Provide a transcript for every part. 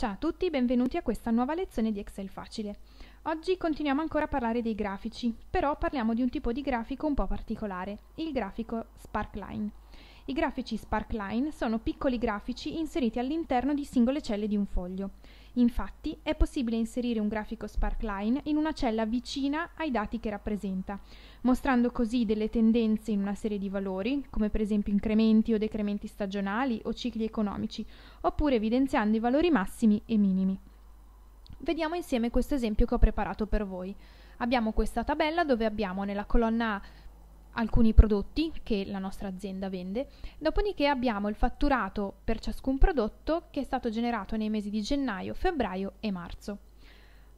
Ciao a tutti, benvenuti a questa nuova lezione di Excel facile. Oggi continuiamo ancora a parlare dei grafici, però parliamo di un tipo di grafico un po' particolare, il grafico Sparkline. I grafici Sparkline sono piccoli grafici inseriti all'interno di singole celle di un foglio. Infatti è possibile inserire un grafico sparkline in una cella vicina ai dati che rappresenta, mostrando così delle tendenze in una serie di valori, come per esempio incrementi o decrementi stagionali o cicli economici, oppure evidenziando i valori massimi e minimi. Vediamo insieme questo esempio che ho preparato per voi. Abbiamo questa tabella dove abbiamo nella colonna A alcuni prodotti che la nostra azienda vende, dopodiché abbiamo il fatturato per ciascun prodotto che è stato generato nei mesi di gennaio, febbraio e marzo.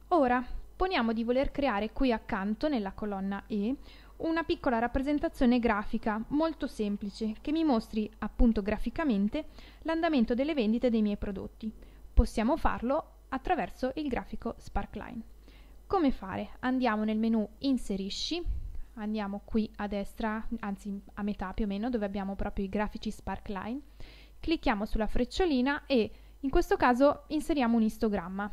Ora, poniamo di voler creare qui accanto, nella colonna E, una piccola rappresentazione grafica molto semplice che mi mostri appunto graficamente l'andamento delle vendite dei miei prodotti. Possiamo farlo attraverso il grafico Sparkline. Come fare? Andiamo nel menu Inserisci, andiamo qui a destra, anzi a metà più o meno, dove abbiamo proprio i grafici Sparkline, clicchiamo sulla frecciolina e in questo caso inseriamo un istogramma.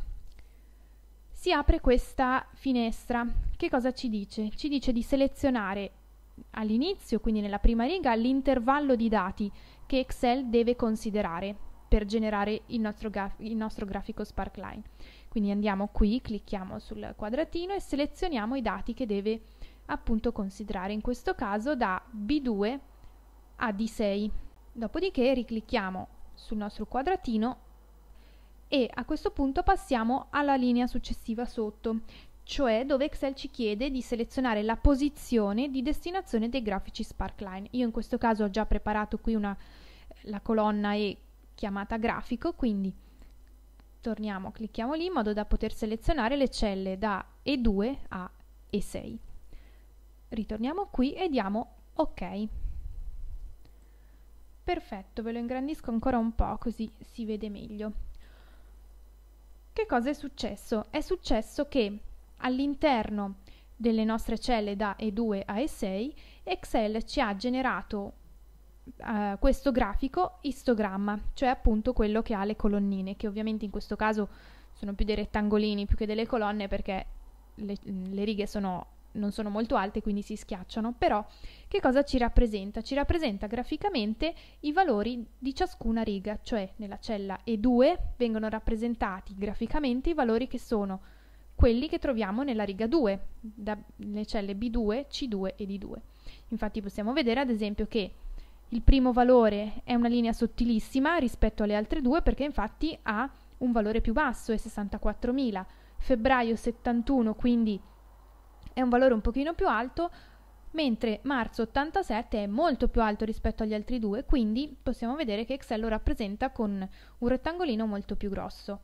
Si apre questa finestra. Che cosa ci dice? Ci dice di selezionare all'inizio, quindi nella prima riga, l'intervallo di dati che Excel deve considerare per generare il nostro, il nostro, grafico Sparkline. Quindi andiamo qui, clicchiamo sul quadratino e selezioniamo i dati che deve appunto considerare in questo caso da B2 a D6. Dopodiché riclicchiamo sul nostro quadratino e a questo punto passiamo alla linea successiva sotto, cioè dove Excel ci chiede di selezionare la posizione di destinazione dei grafici Sparkline. Io in questo caso ho già preparato qui una, la colonna E chiamata grafico, quindi torniamo, clicchiamo lì in modo da poter selezionare le celle da E2 a E6 ritorniamo qui e diamo ok perfetto ve lo ingrandisco ancora un po così si vede meglio che cosa è successo è successo che all'interno delle nostre celle da E2 a E6 Excel ci ha generato Uh, questo grafico istogramma, cioè appunto quello che ha le colonnine, che ovviamente in questo caso sono più dei rettangolini più che delle colonne perché le, le righe sono non sono molto alte, quindi si schiacciano, però che cosa ci rappresenta? Ci rappresenta graficamente i valori di ciascuna riga, cioè nella cella E2 vengono rappresentati graficamente i valori che sono quelli che troviamo nella riga 2, nelle celle B2, C2 e D2. Infatti possiamo vedere ad esempio che il primo valore è una linea sottilissima rispetto alle altre due perché infatti ha un valore più basso, è 64.000, febbraio 71, quindi è un valore un pochino più alto, mentre marzo 87 è molto più alto rispetto agli altri due, quindi possiamo vedere che Excel lo rappresenta con un rettangolino molto più grosso.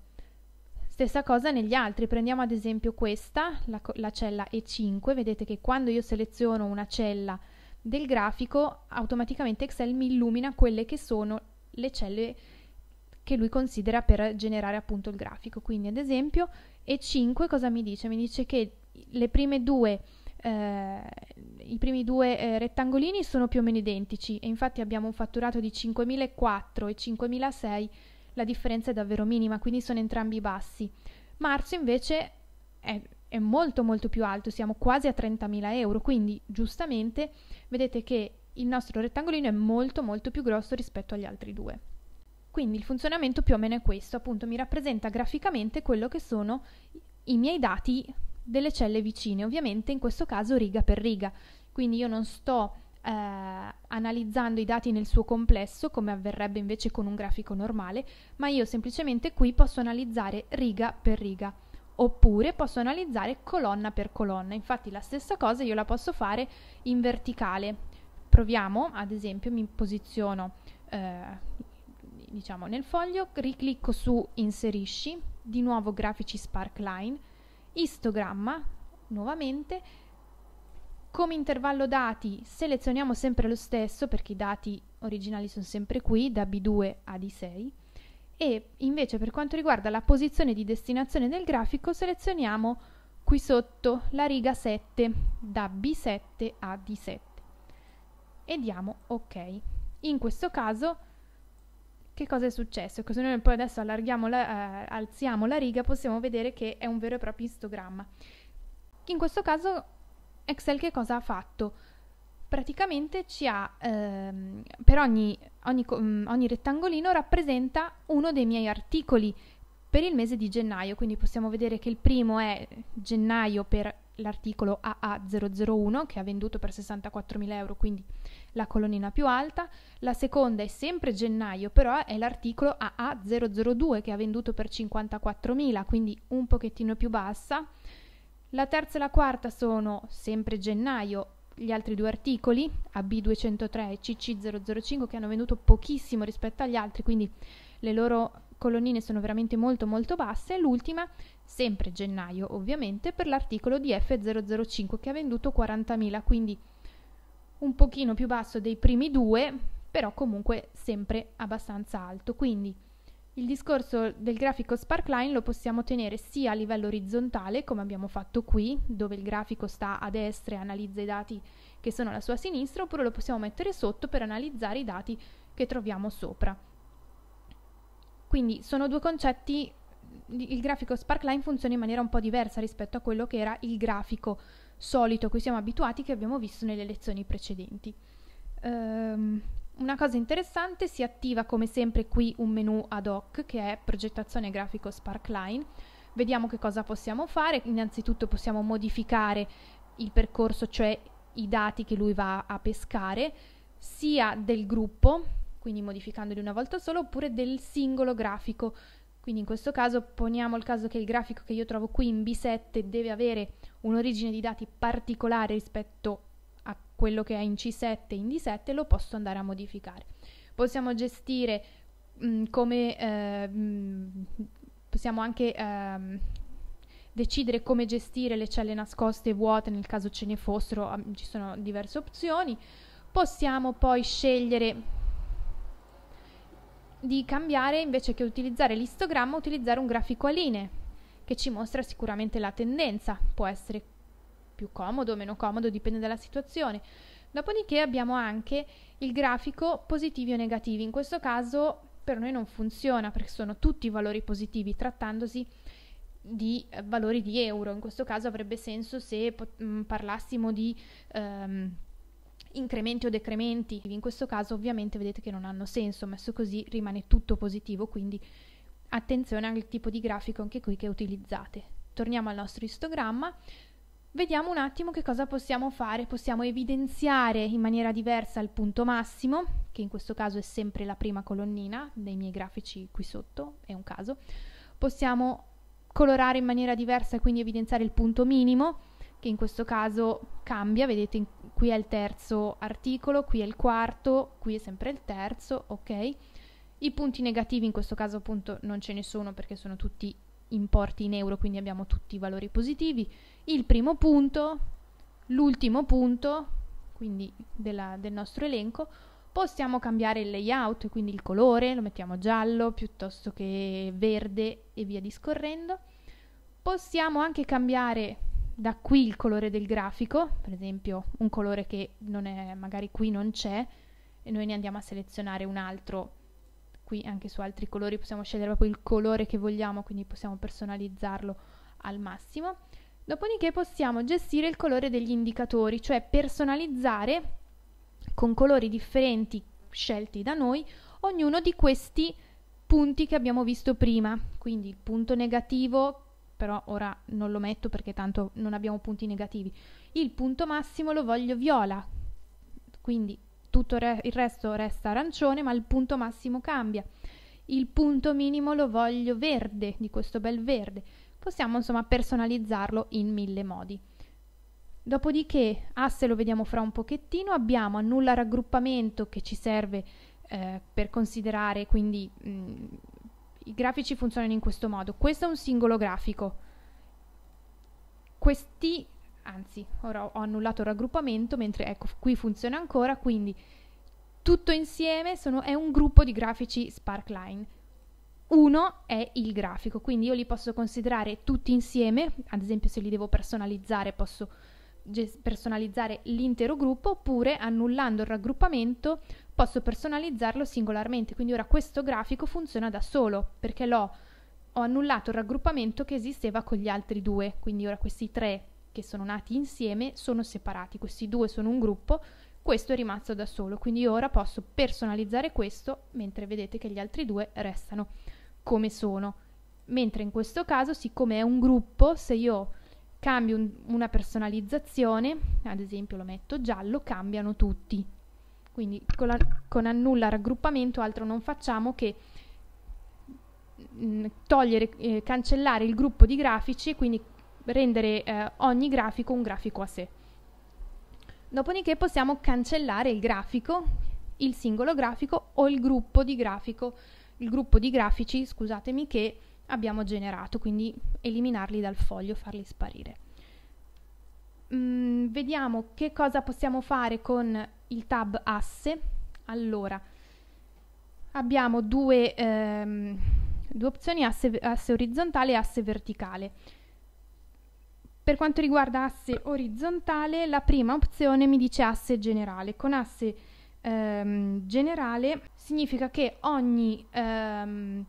Stessa cosa negli altri, prendiamo ad esempio questa, la, la cella E5, vedete che quando io seleziono una cella del grafico, automaticamente Excel mi illumina quelle che sono le celle che lui considera per generare appunto il grafico. Quindi ad esempio E5 cosa mi dice? Mi dice che le prime due eh, i primi due eh, rettangolini sono più o meno identici e infatti abbiamo un fatturato di 5.004 e 5.006, la differenza è davvero minima, quindi sono entrambi bassi. Marzo invece è, è molto molto più alto, siamo quasi a 30.000 euro, quindi giustamente vedete che il nostro rettangolino è molto molto più grosso rispetto agli altri due. Quindi il funzionamento più o meno è questo, appunto mi rappresenta graficamente quello che sono i miei dati delle celle vicine, ovviamente in questo caso riga per riga. Quindi io non sto eh, analizzando i dati nel suo complesso come avverrebbe invece con un grafico normale, ma io semplicemente qui posso analizzare riga per riga oppure posso analizzare colonna per colonna. Infatti la stessa cosa io la posso fare in verticale. Proviamo, ad esempio, mi posiziono eh, diciamo nel foglio, riclicco su inserisci, di nuovo grafici Sparkline, Istogramma, nuovamente, come intervallo dati selezioniamo sempre lo stesso perché i dati originali sono sempre qui, da B2 a D6, e invece per quanto riguarda la posizione di destinazione del grafico selezioniamo qui sotto la riga 7 da B7 a D7 e diamo ok. In questo caso che cosa è successo? Se noi poi adesso la, eh, alziamo la riga, possiamo vedere che è un vero e proprio histogramma. In questo caso Excel che cosa ha fatto? Praticamente ci ha, ehm, per ogni, ogni, mm, ogni rettangolino rappresenta uno dei miei articoli per il mese di gennaio, quindi possiamo vedere che il primo è gennaio per l'articolo AA001 che ha venduto per 64.000 euro, quindi la colonnina più alta. La seconda è sempre gennaio, però è l'articolo AA002 che ha venduto per 54.000, quindi un pochettino più bassa. La terza e la quarta sono sempre gennaio, gli altri due articoli, AB203 e CC005, che hanno venduto pochissimo rispetto agli altri, quindi le loro colonnine sono veramente molto molto basse, l'ultima sempre gennaio ovviamente per l'articolo di F005 che ha venduto 40.000, quindi un pochino più basso dei primi due, però comunque sempre abbastanza alto. Quindi il discorso del grafico sparkline lo possiamo tenere sia a livello orizzontale, come abbiamo fatto qui, dove il grafico sta a destra e analizza i dati che sono alla sua sinistra, oppure lo possiamo mettere sotto per analizzare i dati che troviamo sopra. Quindi sono due concetti, il grafico Sparkline funziona in maniera un po' diversa rispetto a quello che era il grafico solito a cui siamo abituati che abbiamo visto nelle lezioni precedenti. Um, una cosa interessante, si attiva come sempre qui un menu ad hoc che è progettazione grafico Sparkline. Vediamo che cosa possiamo fare, innanzitutto possiamo modificare il percorso, cioè i dati che lui va a pescare, sia del gruppo quindi modificandoli una volta sola, oppure del singolo grafico. Quindi in questo caso poniamo il caso che il grafico che io trovo qui in B7 deve avere un'origine di dati particolare rispetto a quello che è in C7 e in D7, lo posso andare a modificare. Possiamo gestire mh, mm, come... Eh, mh, possiamo anche... Eh, decidere come gestire le celle nascoste e vuote nel caso ce ne fossero, ah, ci sono diverse opzioni. Possiamo poi scegliere di cambiare invece che utilizzare l'istogramma, utilizzare un grafico a linee che ci mostra sicuramente la tendenza, può essere più comodo o meno comodo, dipende dalla situazione. Dopodiché abbiamo anche il grafico positivi o negativi, in questo caso per noi non funziona perché sono tutti valori positivi trattandosi di eh, valori di euro, in questo caso avrebbe senso se mh, parlassimo di... Ehm, incrementi o decrementi. In questo caso ovviamente vedete che non hanno senso, messo così rimane tutto positivo, quindi attenzione al tipo di grafico anche qui che utilizzate. Torniamo al nostro istogramma. Vediamo un attimo che cosa possiamo fare. Possiamo evidenziare in maniera diversa il punto massimo, che in questo caso è sempre la prima colonnina dei miei grafici qui sotto, è un caso. Possiamo colorare in maniera diversa, quindi evidenziare il punto minimo che in questo caso cambia, vedete qui è il terzo articolo, qui è il quarto, qui è sempre il terzo, ok? I punti negativi in questo caso appunto non ce ne sono perché sono tutti importi in euro, quindi abbiamo tutti i valori positivi. Il primo punto, l'ultimo punto, quindi della, del nostro elenco, possiamo cambiare il layout, quindi il colore, lo mettiamo giallo piuttosto che verde e via discorrendo. Possiamo anche cambiare da qui il colore del grafico, per esempio un colore che non è, magari qui non c'è e noi ne andiamo a selezionare un altro. Qui anche su altri colori possiamo scegliere proprio il colore che vogliamo, quindi possiamo personalizzarlo al massimo. Dopodiché possiamo gestire il colore degli indicatori, cioè personalizzare con colori differenti scelti da noi ognuno di questi punti che abbiamo visto prima. Quindi il punto negativo però ora non lo metto perché tanto non abbiamo punti negativi. Il punto massimo lo voglio viola, quindi tutto re- il resto resta arancione, ma il punto massimo cambia. Il punto minimo lo voglio verde, di questo bel verde. Possiamo insomma personalizzarlo in mille modi. Dopodiché asse ah, lo vediamo fra un pochettino, abbiamo annulla raggruppamento che ci serve eh, per considerare quindi mh, mm, grafici funzionano in questo modo. Questo è un singolo grafico. Questi, anzi, ora ho annullato il raggruppamento, mentre ecco, qui funziona ancora, quindi tutto insieme sono, è un gruppo di grafici Sparkline. Uno è il grafico, quindi io li posso considerare tutti insieme, ad esempio se li devo personalizzare posso personalizzare l'intero gruppo oppure annullando il raggruppamento posso personalizzarlo singolarmente. Quindi ora questo grafico funziona da solo perché l'ho ho annullato il raggruppamento che esisteva con gli altri due, quindi ora questi tre che sono nati insieme sono separati, questi due sono un gruppo, questo è rimasto da solo, quindi ora posso personalizzare questo mentre vedete che gli altri due restano come sono. Mentre in questo caso, siccome è un gruppo, se io cambio un, una personalizzazione, ad esempio lo metto giallo, cambiano tutti, quindi con, la, con annulla raggruppamento altro non facciamo che mh, mm, togliere, eh, cancellare il gruppo di grafici e quindi rendere eh, ogni grafico un grafico a sé. Dopodiché possiamo cancellare il grafico, il singolo grafico o il gruppo di, grafico, il gruppo di grafici, scusatemi, che abbiamo generato, quindi eliminarli dal foglio, farli sparire. Mm, vediamo che cosa possiamo fare con il tab asse, allora abbiamo due, ehm, due opzioni, asse, asse orizzontale e asse verticale. Per quanto riguarda asse orizzontale, la prima opzione mi dice asse generale. Con asse ehm, generale significa che ogni, ehm,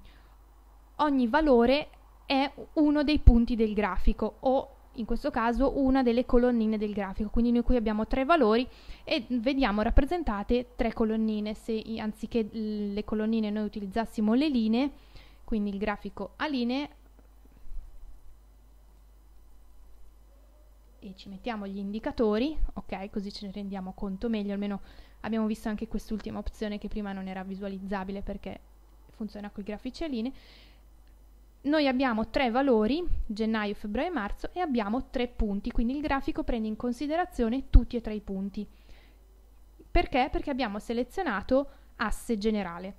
ogni valore è uno dei punti del grafico o in questo caso una delle colonnine del grafico. Quindi noi qui abbiamo tre valori e vediamo rappresentate tre colonnine. Se anziché le colonnine noi utilizzassimo le linee, quindi il grafico a linee, e ci mettiamo gli indicatori, ok, così ce ne rendiamo conto meglio, almeno abbiamo visto anche quest'ultima opzione che prima non era visualizzabile perché funziona con i grafici a linee, noi abbiamo tre valori, gennaio, febbraio e marzo, e abbiamo tre punti, quindi il grafico prende in considerazione tutti e tre i punti. Perché? Perché abbiamo selezionato asse generale.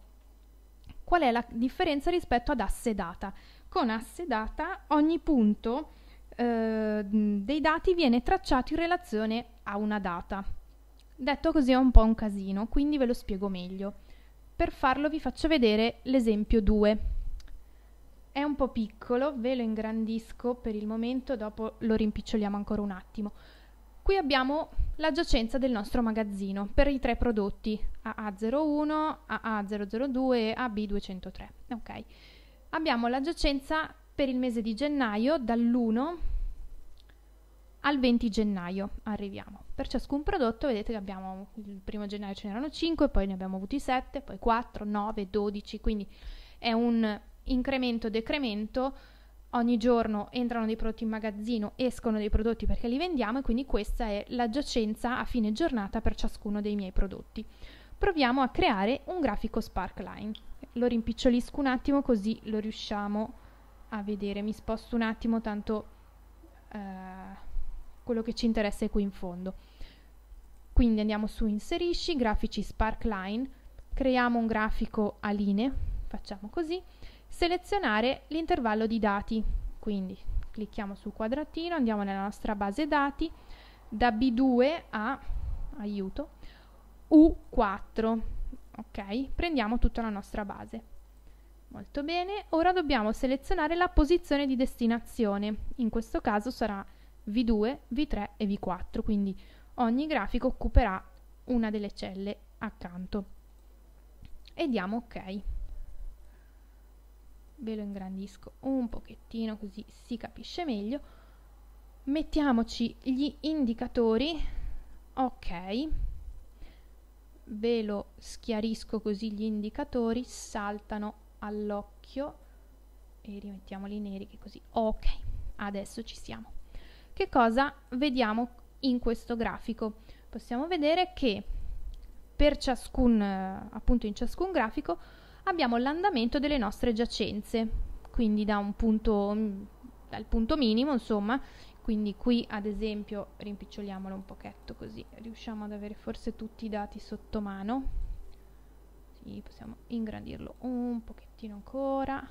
Qual è la differenza rispetto ad asse data? Con asse data ogni punto eh, dei dati viene tracciato in relazione a una data. Detto così è un po' un casino, quindi ve lo spiego meglio. Per farlo vi faccio vedere l'esempio 2. È un po' piccolo, ve lo ingrandisco per il momento, dopo lo rimpiccioliamo ancora un attimo. Qui abbiamo la giacenza del nostro magazzino per i tre prodotti AA01, AA002 e AB203. Okay. Abbiamo la giacenza per il mese di gennaio dall'1 al 20 gennaio arriviamo. Per ciascun prodotto vedete che abbiamo il primo gennaio ce n'erano 5, poi ne abbiamo avuti 7, poi 4, 9, 12, quindi è un incremento, decremento, ogni giorno entrano dei prodotti in magazzino, escono dei prodotti perché li vendiamo e quindi questa è la giacenza a fine giornata per ciascuno dei miei prodotti. Proviamo a creare un grafico Sparkline. Lo rimpicciolisco un attimo così lo riusciamo a vedere. Mi sposto un attimo tanto eh, quello che ci interessa è qui in fondo. Quindi andiamo su inserisci, grafici Sparkline, creiamo un grafico a linee, facciamo così selezionare l'intervallo di dati. Quindi clicchiamo sul quadratino, andiamo nella nostra base dati, da B2 a, aiuto, U4. Ok, prendiamo tutta la nostra base. Molto bene, ora dobbiamo selezionare la posizione di destinazione, in questo caso sarà V2, V3 e V4, quindi ogni grafico occuperà una delle celle accanto. E diamo ok ve lo ingrandisco un pochettino così si capisce meglio, mettiamoci gli indicatori, ok, ve lo schiarisco così gli indicatori saltano all'occhio e rimettiamoli neri che così, ok, adesso ci siamo. Che cosa vediamo in questo grafico? Possiamo vedere che per ciascun, eh, appunto in ciascun grafico, abbiamo l'andamento delle nostre giacenze, quindi da un punto, mm, dal punto minimo, insomma, quindi qui ad esempio rimpiccioliamolo un pochetto così riusciamo ad avere forse tutti i dati sotto mano. Sì, possiamo ingrandirlo un pochettino ancora.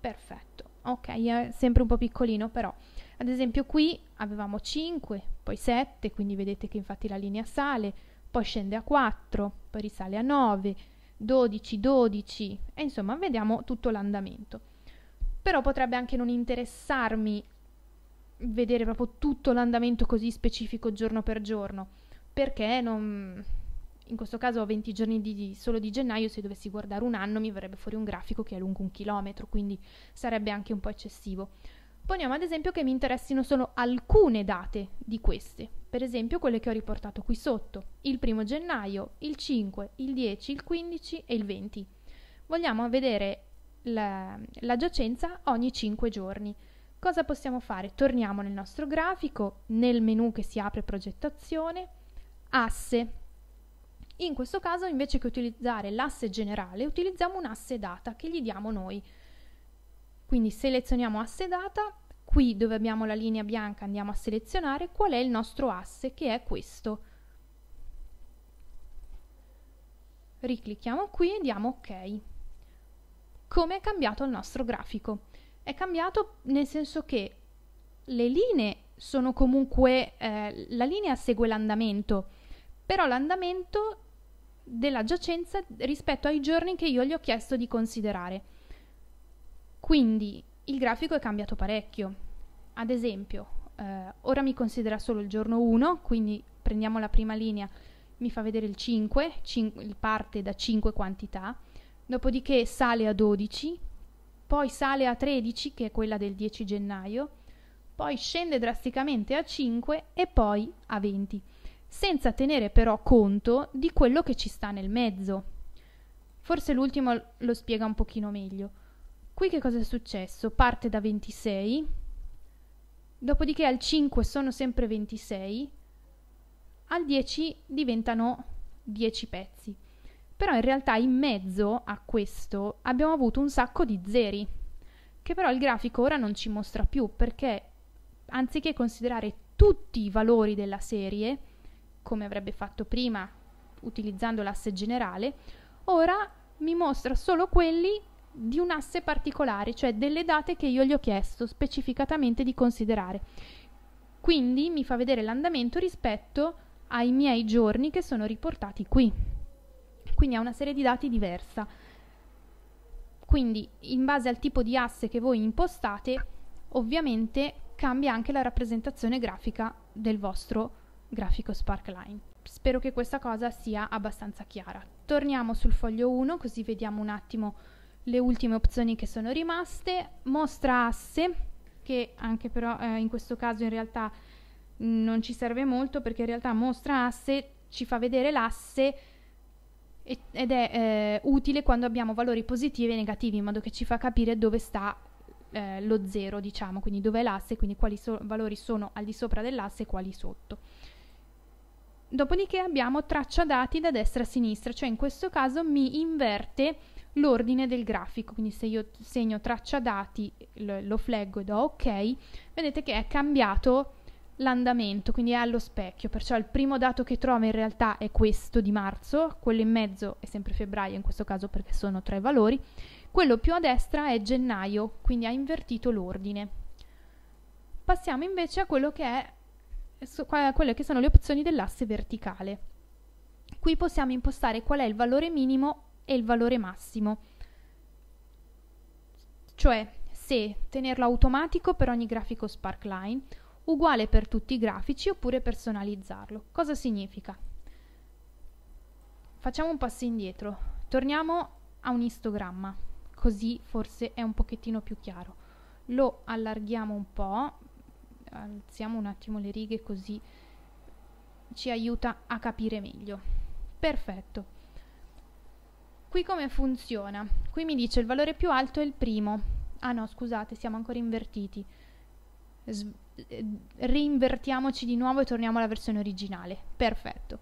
Perfetto. Ok, è sempre un po' piccolino però. Ad esempio qui avevamo 5, poi 7, quindi vedete che infatti la linea sale, poi scende a 4, poi risale a 9, 12, 12 e insomma vediamo tutto l'andamento. Però potrebbe anche non interessarmi vedere proprio tutto l'andamento così specifico giorno per giorno, perché non, in questo caso ho 20 giorni di, solo di gennaio, se dovessi guardare un anno mi verrebbe fuori un grafico che è lungo un chilometro, quindi sarebbe anche un po' eccessivo. Poniamo ad esempio che mi interessino solo alcune date di queste, per esempio quelle che ho riportato qui sotto, il 1 gennaio, il 5, il 10, il 15 e il 20. Vogliamo vedere la, la giacenza ogni 5 giorni. Cosa possiamo fare? Torniamo nel nostro grafico, nel menu che si apre progettazione, asse. In questo caso invece che utilizzare l'asse generale utilizziamo un'asse data che gli diamo noi. Quindi selezioniamo asse data, qui dove abbiamo la linea bianca andiamo a selezionare qual è il nostro asse che è questo. Riclicchiamo qui e diamo ok. Come è cambiato il nostro grafico? È cambiato nel senso che le linee sono comunque, eh, la linea segue l'andamento, però l'andamento della giacenza rispetto ai giorni che io gli ho chiesto di considerare. Quindi il grafico è cambiato parecchio. Ad esempio, eh, ora mi considera solo il giorno 1, quindi prendiamo la prima linea, mi fa vedere il 5, 5 parte da 5 quantità, dopodiché sale a 12, poi sale a 13 che è quella del 10 gennaio, poi scende drasticamente a 5 e poi a 20, senza tenere però conto di quello che ci sta nel mezzo. Forse l'ultimo lo spiega un pochino meglio. Qui che cosa è successo? Parte da 26, dopodiché al 5 sono sempre 26, al 10 diventano 10 pezzi. Però in realtà in mezzo a questo abbiamo avuto un sacco di zeri, che però il grafico ora non ci mostra più perché anziché considerare tutti i valori della serie, come avrebbe fatto prima utilizzando l'asse generale, ora mi mostra solo quelli di un asse particolare, cioè delle date che io gli ho chiesto specificatamente di considerare. Quindi mi fa vedere l'andamento rispetto ai miei giorni che sono riportati qui. Quindi ha una serie di dati diversa. Quindi in base al tipo di asse che voi impostate, ovviamente cambia anche la rappresentazione grafica del vostro grafico Sparkline. Spero che questa cosa sia abbastanza chiara. Torniamo sul foglio 1 così vediamo un attimo le ultime opzioni che sono rimaste, mostra asse, che anche però eh, in questo caso in realtà mm, non ci serve molto perché in realtà mostra asse ci fa vedere l'asse ed, è eh, utile quando abbiamo valori positivi e negativi in modo che ci fa capire dove sta eh, lo zero diciamo quindi dove è l'asse quindi quali so valori sono al di sopra dell'asse e quali sotto dopodiché abbiamo traccia dati da destra a sinistra cioè in questo caso mi inverte l'ordine del grafico, quindi se io segno traccia dati, lo flaggo e do ok, vedete che è cambiato l'andamento, quindi è allo specchio, perciò il primo dato che trovo in realtà è questo di marzo, quello in mezzo è sempre febbraio in questo caso perché sono tre valori, quello più a destra è gennaio, quindi ha invertito l'ordine. Passiamo invece a, quello che è, quelle che sono le opzioni dell'asse verticale. Qui possiamo impostare qual è il valore minimo è il valore massimo. Cioè, se tenerlo automatico per ogni grafico Sparkline, uguale per tutti i grafici oppure personalizzarlo. Cosa significa? Facciamo un passo indietro, torniamo a un istogramma, così forse è un pochettino più chiaro. Lo allarghiamo un po', alziamo un attimo le righe così ci aiuta a capire meglio. Perfetto. Qui come funziona? Qui mi dice il valore più alto è il primo. Ah no, scusate, siamo ancora invertiti. S eh, reinvertiamoci di nuovo e torniamo alla versione originale. Perfetto.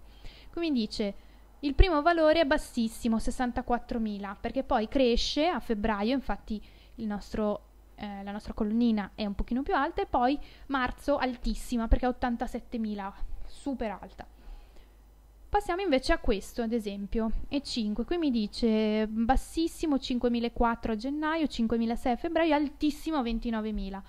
Qui mi dice il primo valore è bassissimo, 64.000, perché poi cresce a febbraio, infatti nostro, eh, la nostra colonnina è un pochino più alta, e poi marzo altissima, perché è 87.000, super alta. Passiamo invece a questo, ad esempio, E5. Qui mi dice bassissimo 5.004 a gennaio, 5.006 a febbraio, altissimo 29.000.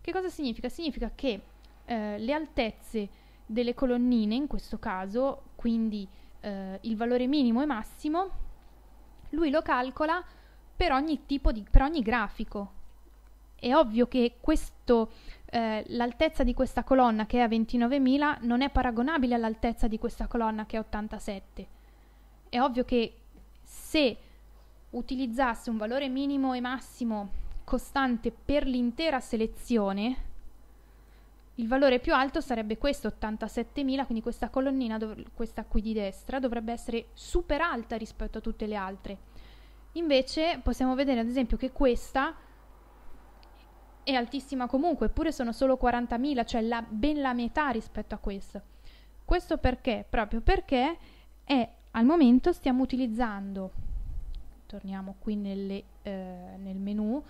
Che cosa significa? Significa che eh, le altezze delle colonnine, in questo caso, quindi eh, il valore minimo e massimo, lui lo calcola per ogni tipo di, per ogni grafico è ovvio che questo, eh, l'altezza di questa colonna che è a 29.000 non è paragonabile all'altezza di questa colonna che è 87. È ovvio che se utilizzasse un valore minimo e massimo costante per l'intera selezione, il valore più alto sarebbe questo, 87.000, quindi questa colonnina, dov- questa qui di destra, dovrebbe essere super alta rispetto a tutte le altre. Invece possiamo vedere ad esempio che questa è altissima comunque, eppure sono solo 40.000, cioè la, ben la metà rispetto a questo. Questo perché? Proprio perché è, al momento stiamo utilizzando, torniamo qui nelle, eh, nel menu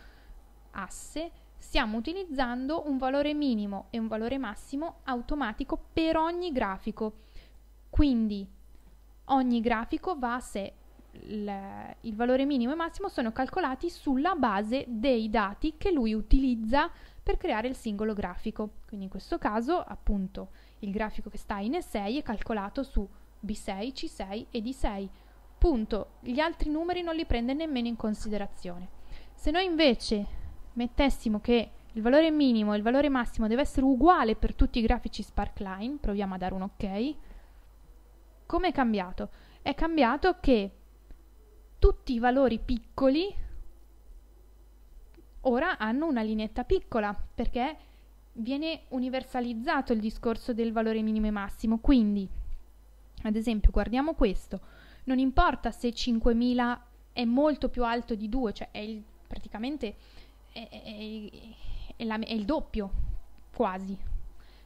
asse, stiamo utilizzando un valore minimo e un valore massimo automatico per ogni grafico. Quindi ogni grafico va a sé il, il valore minimo e massimo sono calcolati sulla base dei dati che lui utilizza per creare il singolo grafico. Quindi in questo caso, appunto, il grafico che sta in E6 è calcolato su B6, C6 e D6. Punto. Gli altri numeri non li prende nemmeno in considerazione. Se noi invece mettessimo che il valore minimo e il valore massimo deve essere uguale per tutti i grafici Sparkline, proviamo a dare un ok, come è cambiato? È cambiato che tutti i valori piccoli ora hanno una lineetta piccola perché viene universalizzato il discorso del valore minimo e massimo. Quindi, ad esempio, guardiamo questo. Non importa se 5000 è molto più alto di 2, cioè è il, praticamente è, è, è, la, è, il doppio, quasi.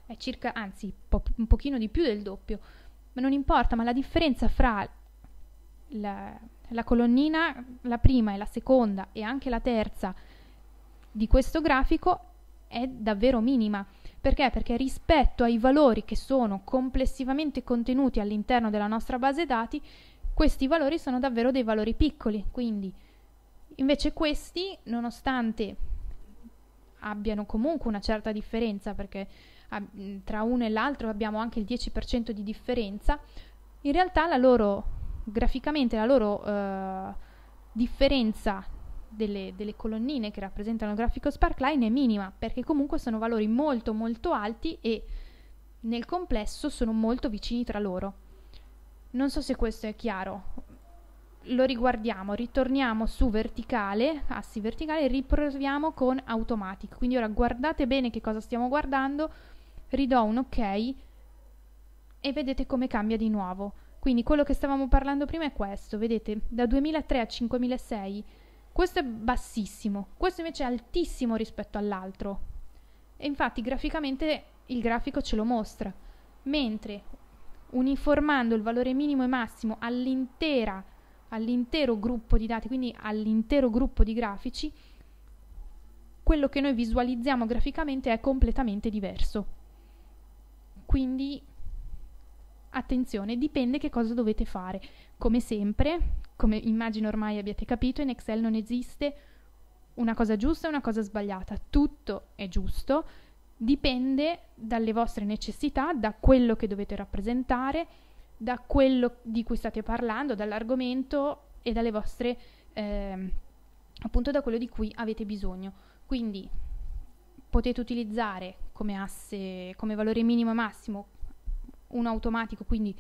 È circa, anzi, po- un pochino di più del doppio. Ma non importa, ma la differenza fra la, la colonnina, la prima e la seconda e anche la terza di questo grafico è davvero minima. Perché? Perché rispetto ai valori che sono complessivamente contenuti all'interno della nostra base dati, questi valori sono davvero dei valori piccoli. Quindi, invece questi, nonostante abbiano comunque una certa differenza, perché tra uno e l'altro abbiamo anche il 10% di differenza, in realtà la loro graficamente la loro eh, differenza delle, delle, colonnine che rappresentano il grafico sparkline è minima perché comunque sono valori molto molto alti e nel complesso sono molto vicini tra loro. Non so se questo è chiaro. Lo riguardiamo, ritorniamo su verticale, assi verticale, riproviamo con automatic. Quindi ora guardate bene che cosa stiamo guardando, ridò un ok e vedete come cambia di nuovo. Quindi quello che stavamo parlando prima è questo, vedete, da 2003 a 5006 questo è bassissimo, questo invece è altissimo rispetto all'altro. E infatti graficamente il grafico ce lo mostra, mentre uniformando il valore minimo e massimo all'intera all'intero gruppo di dati, quindi all'intero gruppo di grafici, quello che noi visualizziamo graficamente è completamente diverso. Quindi Attenzione, dipende che cosa dovete fare. Come sempre, come immagino ormai abbiate capito, in Excel non esiste una cosa giusta e una cosa sbagliata. Tutto è giusto, dipende dalle vostre necessità, da quello che dovete rappresentare, da quello di cui state parlando, dall'argomento e dalle vostre eh, appunto da quello di cui avete bisogno. Quindi potete utilizzare come asse, come valore minimo e massimo uno automatico, quindi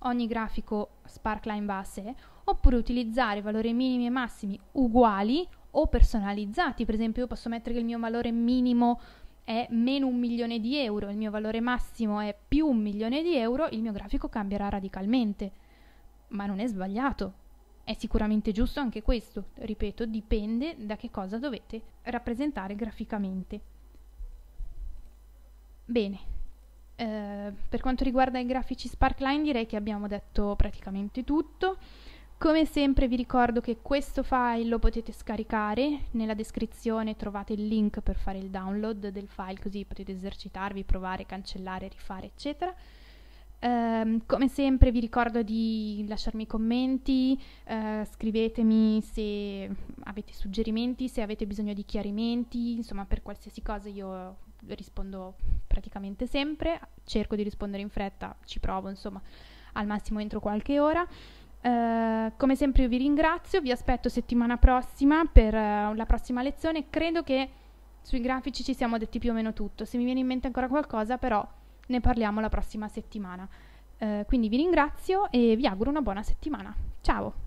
ogni grafico sparkline va a sé, oppure utilizzare valori minimi e massimi uguali o personalizzati, per esempio io posso mettere che il mio valore minimo è meno un milione di euro, il mio valore massimo è più un milione di euro, il mio grafico cambierà radicalmente. Ma non è sbagliato, è sicuramente giusto anche questo, ripeto, dipende da che cosa dovete rappresentare graficamente. Bene, eh, per quanto riguarda i grafici Sparkline direi che abbiamo detto praticamente tutto. Come sempre vi ricordo che questo file lo potete scaricare, nella descrizione trovate il link per fare il download del file così potete esercitarvi, provare, cancellare, rifare eccetera. Eh, come sempre vi ricordo di lasciarmi commenti, eh, scrivetemi se avete suggerimenti, se avete bisogno di chiarimenti, insomma per qualsiasi cosa io rispondo praticamente sempre, cerco di rispondere in fretta, ci provo insomma al massimo entro qualche ora. Uh, come sempre io vi ringrazio, vi aspetto settimana prossima per uh, la prossima lezione. Credo che sui grafici ci siamo detti più o meno tutto. Se mi viene in mente ancora qualcosa, però ne parliamo la prossima settimana. Uh, quindi vi ringrazio e vi auguro una buona settimana. Ciao!